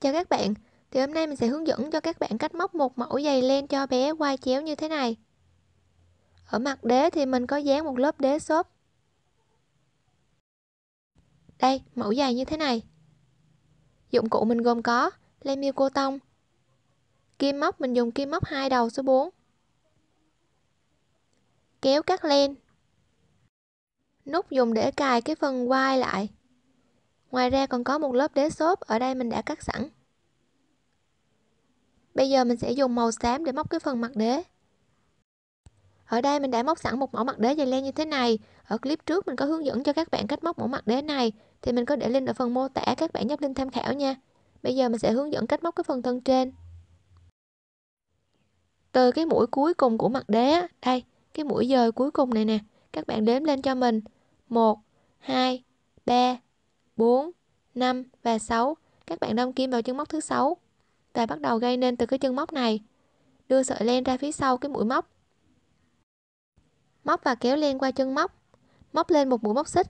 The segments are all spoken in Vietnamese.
cho các bạn, thì hôm nay mình sẽ hướng dẫn cho các bạn cách móc một mẫu giày len cho bé quai chéo như thế này. Ở mặt đế thì mình có dán một lớp đế xốp. Đây, mẫu giày như thế này. Dụng cụ mình gồm có len miêu cô tông, kim móc mình dùng kim móc hai đầu số 4, kéo cắt len, nút dùng để cài cái phần quai lại. Ngoài ra còn có một lớp đế xốp, ở đây mình đã cắt sẵn. Bây giờ mình sẽ dùng màu xám để móc cái phần mặt đế. Ở đây mình đã móc sẵn một mẫu mặt đế dày len như thế này. Ở clip trước mình có hướng dẫn cho các bạn cách móc mẫu mặt đế này, thì mình có để link ở phần mô tả các bạn nhấp link tham khảo nha. Bây giờ mình sẽ hướng dẫn cách móc cái phần thân trên. Từ cái mũi cuối cùng của mặt đế, đây, cái mũi dời cuối cùng này nè, các bạn đếm lên cho mình. 1, 2, 3, 4, 5 và 6. Các bạn đâm kim vào chân móc thứ 6 và bắt đầu gây nên từ cái chân móc này. Đưa sợi len ra phía sau cái mũi móc. Móc và kéo len qua chân móc. Móc lên một mũi móc xích.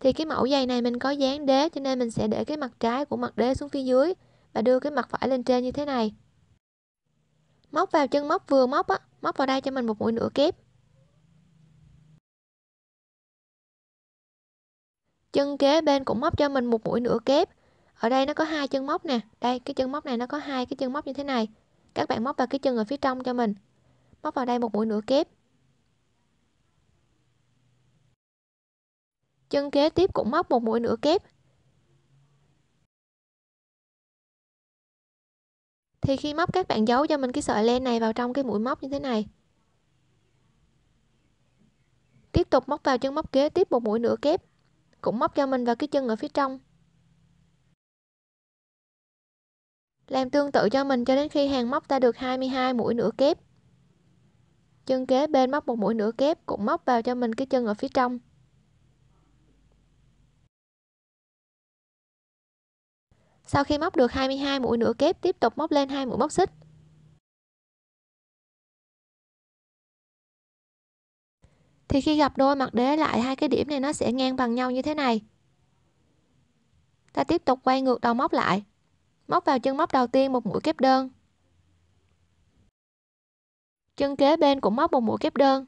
Thì cái mẫu giày này mình có dán đế cho nên mình sẽ để cái mặt trái của mặt đế xuống phía dưới và đưa cái mặt phải lên trên như thế này. Móc vào chân móc vừa móc á, móc vào đây cho mình một mũi nửa kép. chân kế bên cũng móc cho mình một mũi nửa kép ở đây nó có hai chân móc nè đây cái chân móc này nó có hai cái chân móc như thế này các bạn móc vào cái chân ở phía trong cho mình móc vào đây một mũi nửa kép chân kế tiếp cũng móc một mũi nửa kép thì khi móc các bạn giấu cho mình cái sợi len này vào trong cái mũi móc như thế này tiếp tục móc vào chân móc kế tiếp một mũi nửa kép cũng móc cho mình vào cái chân ở phía trong. Làm tương tự cho mình cho đến khi hàng móc ta được 22 mũi nửa kép. Chân kế bên móc một mũi nửa kép cũng móc vào cho mình cái chân ở phía trong. Sau khi móc được 22 mũi nửa kép tiếp tục móc lên hai mũi móc xích. thì khi gặp đôi mặt đế lại hai cái điểm này nó sẽ ngang bằng nhau như thế này ta tiếp tục quay ngược đầu móc lại móc vào chân móc đầu tiên một mũi kép đơn chân kế bên cũng móc một mũi kép đơn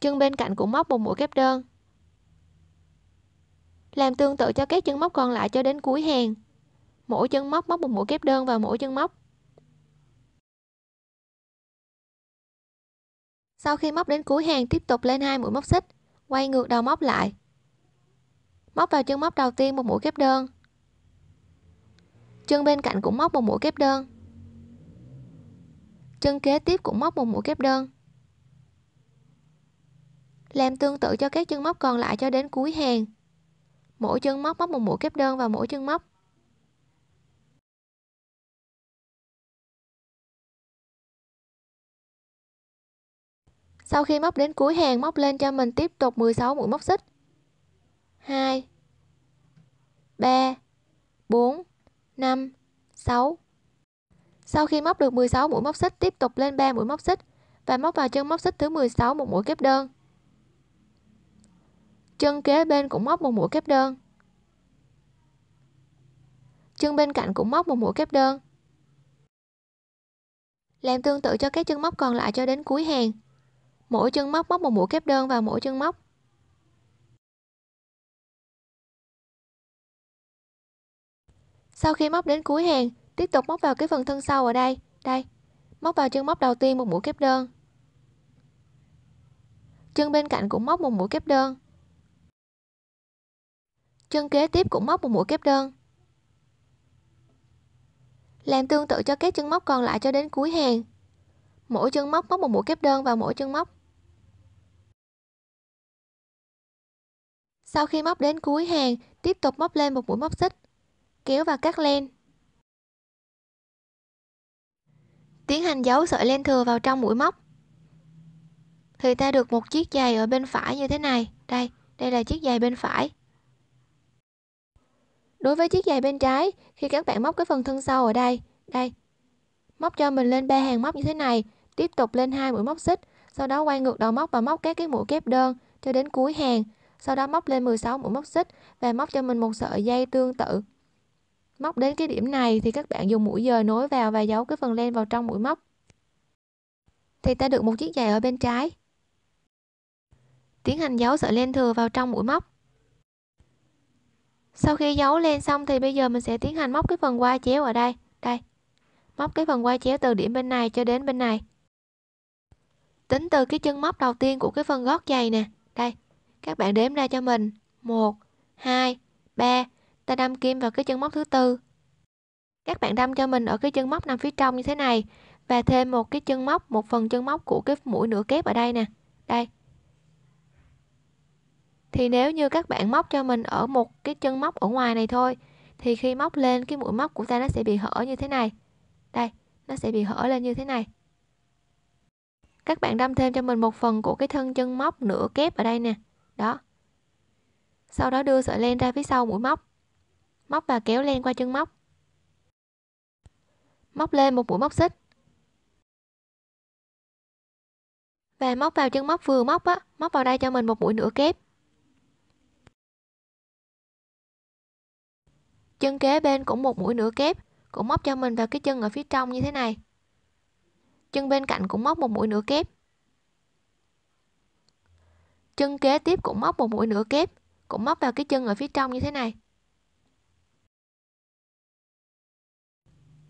chân bên cạnh cũng móc một mũi kép đơn làm tương tự cho các chân móc còn lại cho đến cuối hàng mỗi chân móc móc một mũi kép đơn vào mỗi chân móc Sau khi móc đến cuối hàng tiếp tục lên hai mũi móc xích, quay ngược đầu móc lại. Móc vào chân móc đầu tiên một mũi kép đơn. Chân bên cạnh cũng móc một mũi kép đơn. Chân kế tiếp cũng móc một mũi kép đơn. Làm tương tự cho các chân móc còn lại cho đến cuối hàng. Mỗi chân móc móc một mũi kép đơn vào mỗi chân móc. sau khi móc đến cuối hàng móc lên cho mình tiếp tục 16 mũi móc xích 2 3 4 5 6 sau khi móc được 16 mũi móc xích tiếp tục lên 3 mũi móc xích và móc vào chân móc xích thứ 16 một mũi kép đơn chân kế bên cũng móc một mũi kép đơn chân bên cạnh cũng móc một mũi kép đơn làm tương tự cho các chân móc còn lại cho đến cuối hàng mỗi chân móc móc một mũi kép đơn vào mỗi chân móc sau khi móc đến cuối hàng tiếp tục móc vào cái phần thân sau ở đây đây móc vào chân móc đầu tiên một mũi kép đơn chân bên cạnh cũng móc một mũi kép đơn chân kế tiếp cũng móc một mũi kép đơn làm tương tự cho các chân móc còn lại cho đến cuối hàng mỗi chân móc móc một mũi kép đơn vào mỗi chân móc Sau khi móc đến cuối hàng, tiếp tục móc lên một mũi móc xích, kéo và cắt len. Tiến hành giấu sợi len thừa vào trong mũi móc. Thì ta được một chiếc giày ở bên phải như thế này. Đây, đây là chiếc giày bên phải. Đối với chiếc giày bên trái, khi các bạn móc cái phần thân sau ở đây, đây, móc cho mình lên ba hàng móc như thế này, tiếp tục lên hai mũi móc xích, sau đó quay ngược đầu móc và móc các cái mũi kép đơn cho đến cuối hàng sau đó móc lên 16 mũi móc xích và móc cho mình một sợi dây tương tự móc đến cái điểm này thì các bạn dùng mũi dời nối vào và giấu cái phần len vào trong mũi móc thì ta được một chiếc giày ở bên trái tiến hành giấu sợi len thừa vào trong mũi móc sau khi giấu len xong thì bây giờ mình sẽ tiến hành móc cái phần qua chéo ở đây đây móc cái phần qua chéo từ điểm bên này cho đến bên này tính từ cái chân móc đầu tiên của cái phần gót giày nè đây các bạn đếm ra cho mình. 1, 2, 3. Ta đâm kim vào cái chân móc thứ tư. Các bạn đâm cho mình ở cái chân móc nằm phía trong như thế này và thêm một cái chân móc, một phần chân móc của cái mũi nửa kép ở đây nè. Đây. Thì nếu như các bạn móc cho mình ở một cái chân móc ở ngoài này thôi thì khi móc lên cái mũi móc của ta nó sẽ bị hở như thế này. Đây, nó sẽ bị hở lên như thế này. Các bạn đâm thêm cho mình một phần của cái thân chân móc nửa kép ở đây nè đó sau đó đưa sợi len ra phía sau mũi móc móc và kéo len qua chân móc móc lên một mũi móc xích và móc vào chân móc vừa móc á móc vào đây cho mình một mũi nửa kép chân kế bên cũng một mũi nửa kép cũng móc cho mình vào cái chân ở phía trong như thế này chân bên cạnh cũng móc một mũi nửa kép chân kế tiếp cũng móc một mũi nửa kép cũng móc vào cái chân ở phía trong như thế này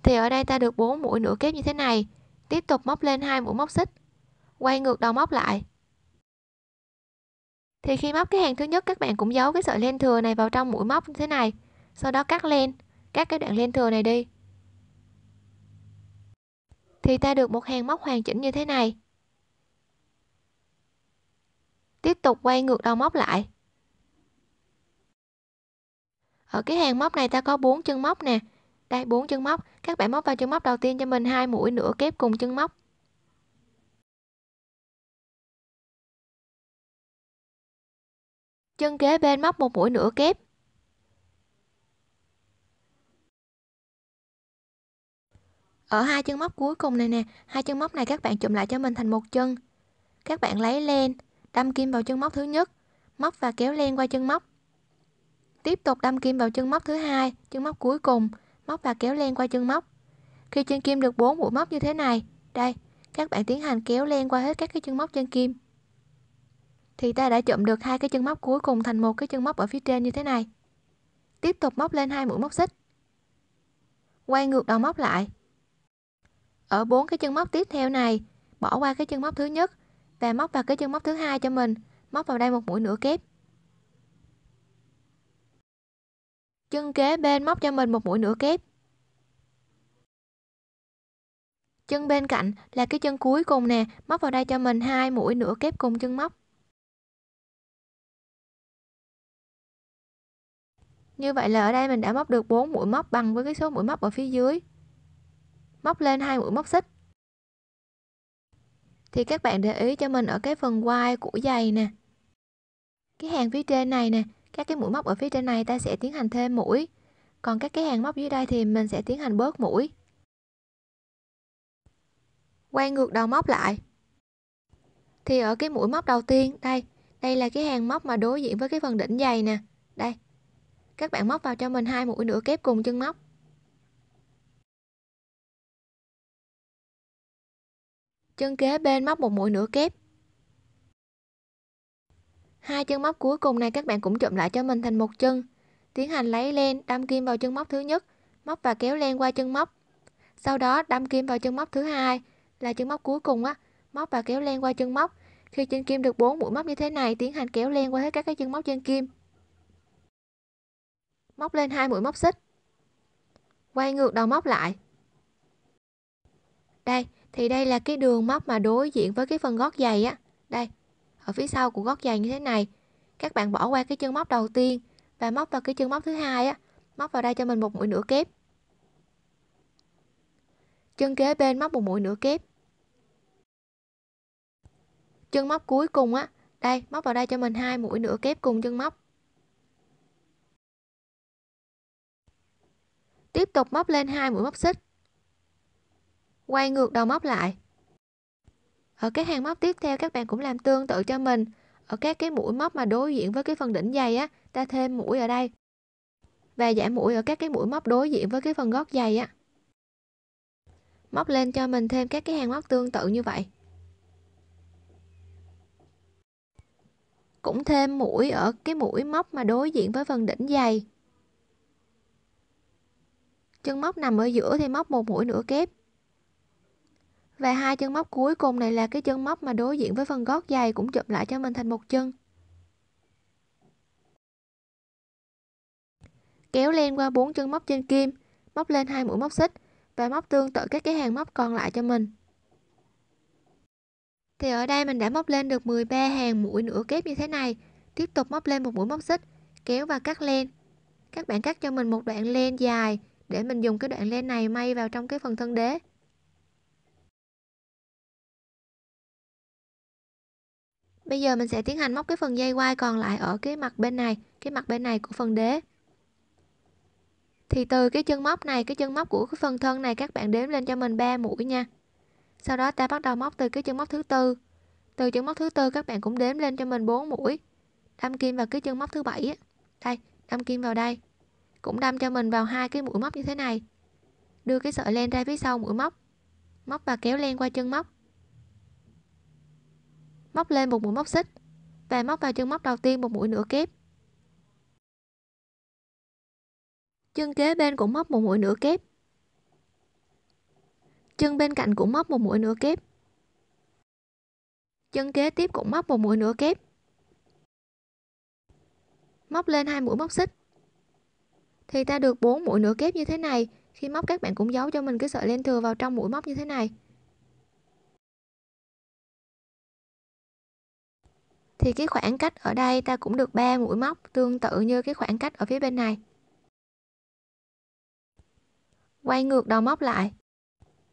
thì ở đây ta được 4 mũi nửa kép như thế này tiếp tục móc lên hai mũi móc xích quay ngược đầu móc lại thì khi móc cái hàng thứ nhất các bạn cũng giấu cái sợi len thừa này vào trong mũi móc như thế này sau đó cắt len cắt cái đoạn len thừa này đi thì ta được một hàng móc hoàn chỉnh như thế này tiếp tục quay ngược đầu móc lại ở cái hàng móc này ta có bốn chân móc nè đây bốn chân móc các bạn móc vào chân móc đầu tiên cho mình hai mũi nửa kép cùng chân móc chân kế bên móc một mũi nửa kép ở hai chân móc cuối cùng này nè hai chân móc này các bạn chụm lại cho mình thành một chân các bạn lấy len Đâm kim vào chân móc thứ nhất, móc và kéo len qua chân móc. Tiếp tục đâm kim vào chân móc thứ hai, chân móc cuối cùng, móc và kéo len qua chân móc. Khi chân kim được 4 mũi móc như thế này, đây, các bạn tiến hành kéo len qua hết các cái chân móc chân kim. Thì ta đã chụm được hai cái chân móc cuối cùng thành một cái chân móc ở phía trên như thế này. Tiếp tục móc lên hai mũi móc xích. Quay ngược đầu móc lại. Ở bốn cái chân móc tiếp theo này, bỏ qua cái chân móc thứ nhất, và móc vào cái chân móc thứ hai cho mình móc vào đây một mũi nửa kép chân kế bên móc cho mình một mũi nửa kép chân bên cạnh là cái chân cuối cùng nè móc vào đây cho mình hai mũi nửa kép cùng chân móc như vậy là ở đây mình đã móc được 4 mũi móc bằng với cái số mũi móc ở phía dưới móc lên hai mũi móc xích thì các bạn để ý cho mình ở cái phần quai của giày nè cái hàng phía trên này nè các cái mũi móc ở phía trên này ta sẽ tiến hành thêm mũi còn các cái hàng móc dưới đây thì mình sẽ tiến hành bớt mũi quay ngược đầu móc lại thì ở cái mũi móc đầu tiên đây đây là cái hàng móc mà đối diện với cái phần đỉnh giày nè đây các bạn móc vào cho mình hai mũi nữa kép cùng chân móc chân kế bên móc một mũi nửa kép hai chân móc cuối cùng này các bạn cũng chụm lại cho mình thành một chân tiến hành lấy len đâm kim vào chân móc thứ nhất móc và kéo len qua chân móc sau đó đâm kim vào chân móc thứ hai là chân móc cuối cùng á móc và kéo len qua chân móc khi trên kim được 4 mũi móc như thế này tiến hành kéo len qua hết các cái chân móc trên kim móc lên hai mũi móc xích quay ngược đầu móc lại đây thì đây là cái đường móc mà đối diện với cái phần gót giày á đây ở phía sau của gót giày như thế này các bạn bỏ qua cái chân móc đầu tiên và móc vào cái chân móc thứ hai á móc vào đây cho mình một mũi nửa kép chân kế bên móc một mũi nửa kép chân móc cuối cùng á đây móc vào đây cho mình hai mũi nửa kép cùng chân móc tiếp tục móc lên hai mũi móc xích quay ngược đầu móc lại ở cái hàng móc tiếp theo các bạn cũng làm tương tự cho mình ở các cái mũi móc mà đối diện với cái phần đỉnh dày á ta thêm mũi ở đây và giảm mũi ở các cái mũi móc đối diện với cái phần gót dày á móc lên cho mình thêm các cái hàng móc tương tự như vậy cũng thêm mũi ở cái mũi móc mà đối diện với phần đỉnh dày chân móc nằm ở giữa thì móc một mũi nửa kép và hai chân móc cuối cùng này là cái chân móc mà đối diện với phần gót giày cũng chụm lại cho mình thành một chân. Kéo len qua bốn chân móc trên kim, móc lên hai mũi móc xích và móc tương tự các cái hàng móc còn lại cho mình. Thì ở đây mình đã móc lên được 13 hàng mũi nửa kép như thế này. Tiếp tục móc lên một mũi móc xích, kéo và cắt len. Các bạn cắt cho mình một đoạn len dài để mình dùng cái đoạn len này may vào trong cái phần thân đế. Bây giờ mình sẽ tiến hành móc cái phần dây quai còn lại ở cái mặt bên này, cái mặt bên này của phần đế. Thì từ cái chân móc này, cái chân móc của cái phần thân này các bạn đếm lên cho mình 3 mũi nha. Sau đó ta bắt đầu móc từ cái chân móc thứ tư. Từ chân móc thứ tư các bạn cũng đếm lên cho mình 4 mũi. Đâm kim vào cái chân móc thứ bảy Đây, đâm kim vào đây. Cũng đâm cho mình vào hai cái mũi móc như thế này. Đưa cái sợi len ra phía sau mũi móc. Móc và kéo len qua chân móc móc lên một mũi móc xích và móc vào chân móc đầu tiên một mũi nửa kép chân kế bên cũng móc một mũi nửa kép chân bên cạnh cũng móc một mũi nửa kép chân kế tiếp cũng móc một mũi nửa kép móc lên hai mũi móc xích thì ta được bốn mũi nửa kép như thế này khi móc các bạn cũng giấu cho mình cái sợi len thừa vào trong mũi móc như thế này thì cái khoảng cách ở đây ta cũng được 3 mũi móc tương tự như cái khoảng cách ở phía bên này quay ngược đầu móc lại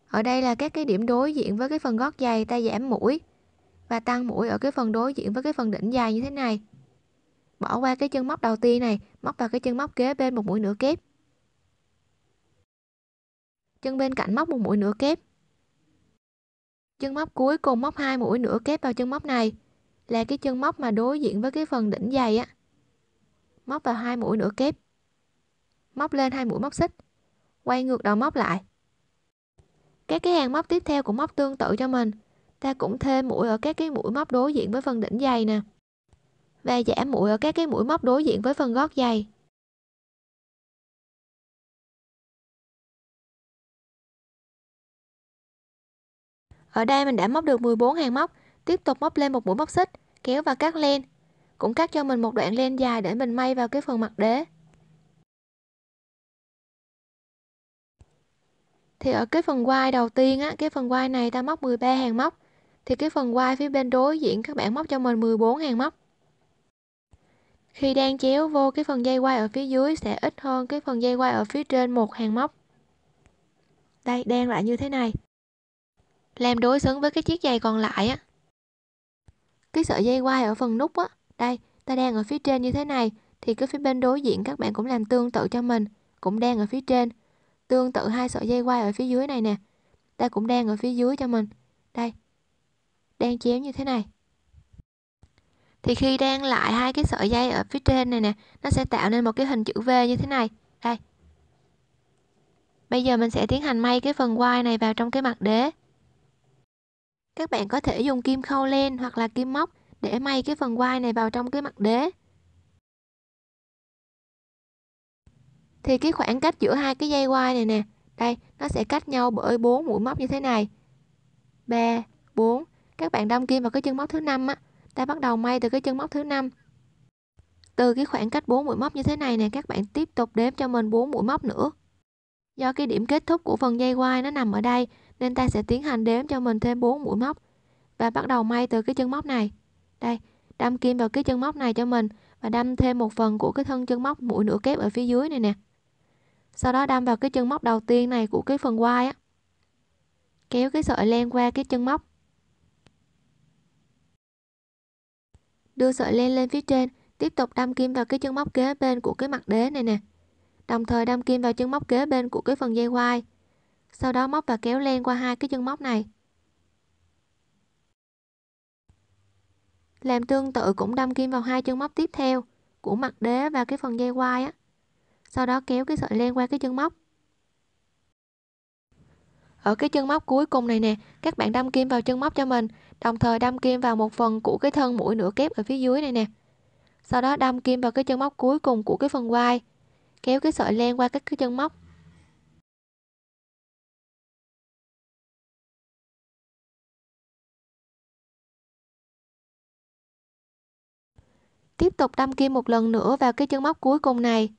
ở đây là các cái điểm đối diện với cái phần gót giày ta giảm mũi và tăng mũi ở cái phần đối diện với cái phần đỉnh dài như thế này bỏ qua cái chân móc đầu tiên này móc vào cái chân móc kế bên một mũi nửa kép chân bên cạnh móc một mũi nửa kép chân móc cuối cùng móc hai mũi nửa kép vào chân móc này là cái chân móc mà đối diện với cái phần đỉnh dày á móc vào hai mũi nửa kép móc lên hai mũi móc xích quay ngược đầu móc lại các cái hàng móc tiếp theo cũng móc tương tự cho mình ta cũng thêm mũi ở các cái mũi móc đối diện với phần đỉnh dày nè và giảm mũi ở các cái mũi móc đối diện với phần gót dày. ở đây mình đã móc được 14 hàng móc tiếp tục móc lên một mũi móc xích kéo và cắt len cũng cắt cho mình một đoạn len dài để mình may vào cái phần mặt đế thì ở cái phần quai đầu tiên á cái phần quai này ta móc 13 hàng móc thì cái phần quai phía bên đối diện các bạn móc cho mình 14 hàng móc khi đang chéo vô cái phần dây quai ở phía dưới sẽ ít hơn cái phần dây quai ở phía trên một hàng móc đây đang lại như thế này làm đối xứng với cái chiếc giày còn lại á cái sợi dây quai ở phần nút á đây ta đang ở phía trên như thế này thì cái phía bên đối diện các bạn cũng làm tương tự cho mình cũng đang ở phía trên tương tự hai sợi dây quai ở phía dưới này nè ta cũng đang ở phía dưới cho mình đây đang chéo như thế này thì khi đang lại hai cái sợi dây ở phía trên này nè nó sẽ tạo nên một cái hình chữ V như thế này đây bây giờ mình sẽ tiến hành may cái phần quai này vào trong cái mặt đế các bạn có thể dùng kim khâu len hoặc là kim móc để may cái phần quai này vào trong cái mặt đế. Thì cái khoảng cách giữa hai cái dây quai này nè, đây, nó sẽ cách nhau bởi 4 mũi móc như thế này. 3, 4. Các bạn đâm kim vào cái chân móc thứ năm á, ta bắt đầu may từ cái chân móc thứ năm. Từ cái khoảng cách 4 mũi móc như thế này nè, các bạn tiếp tục đếm cho mình 4 mũi móc nữa. Do cái điểm kết thúc của phần dây quai nó nằm ở đây nên ta sẽ tiến hành đếm cho mình thêm 4 mũi móc và bắt đầu may từ cái chân móc này đây đâm kim vào cái chân móc này cho mình và đâm thêm một phần của cái thân chân móc mũi nửa kép ở phía dưới này nè sau đó đâm vào cái chân móc đầu tiên này của cái phần quai á kéo cái sợi len qua cái chân móc đưa sợi len lên phía trên tiếp tục đâm kim vào cái chân móc kế bên của cái mặt đế này nè đồng thời đâm kim vào chân móc kế bên của cái phần dây quai sau đó móc và kéo len qua hai cái chân móc này làm tương tự cũng đâm kim vào hai chân móc tiếp theo của mặt đế và cái phần dây quai á sau đó kéo cái sợi len qua cái chân móc ở cái chân móc cuối cùng này nè các bạn đâm kim vào chân móc cho mình đồng thời đâm kim vào một phần của cái thân mũi nửa kép ở phía dưới này nè sau đó đâm kim vào cái chân móc cuối cùng của cái phần quai kéo cái sợi len qua các cái chân móc tiếp tục đâm kim một lần nữa vào cái chân móc cuối cùng này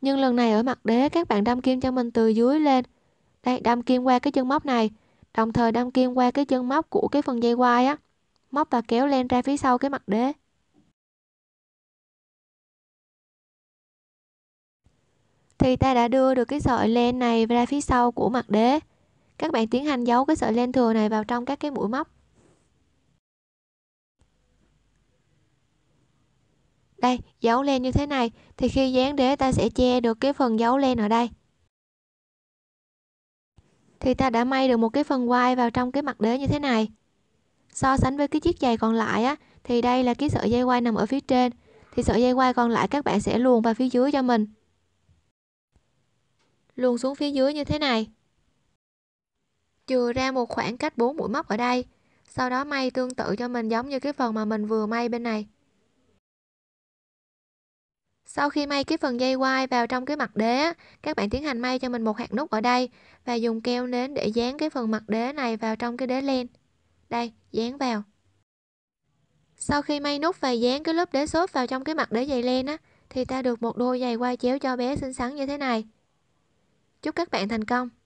nhưng lần này ở mặt đế các bạn đâm kim cho mình từ dưới lên đây đâm kim qua cái chân móc này đồng thời đâm kim qua cái chân móc của cái phần dây quai á móc và kéo lên ra phía sau cái mặt đế thì ta đã đưa được cái sợi len này ra phía sau của mặt đế các bạn tiến hành giấu cái sợi len thừa này vào trong các cái mũi móc Đây, dấu len như thế này thì khi dán đế ta sẽ che được cái phần dấu len ở đây. Thì ta đã may được một cái phần quai vào trong cái mặt đế như thế này. So sánh với cái chiếc giày còn lại á thì đây là cái sợi dây quai nằm ở phía trên thì sợi dây quai còn lại các bạn sẽ luồn vào phía dưới cho mình. Luồn xuống phía dưới như thế này. Chừa ra một khoảng cách 4 mũi móc ở đây, sau đó may tương tự cho mình giống như cái phần mà mình vừa may bên này. Sau khi may cái phần dây quai vào trong cái mặt đế, các bạn tiến hành may cho mình một hạt nút ở đây và dùng keo nến để dán cái phần mặt đế này vào trong cái đế len. Đây, dán vào. Sau khi may nút và dán cái lớp đế xốp vào trong cái mặt đế dày len á, thì ta được một đôi giày quai chéo cho bé xinh xắn như thế này. Chúc các bạn thành công!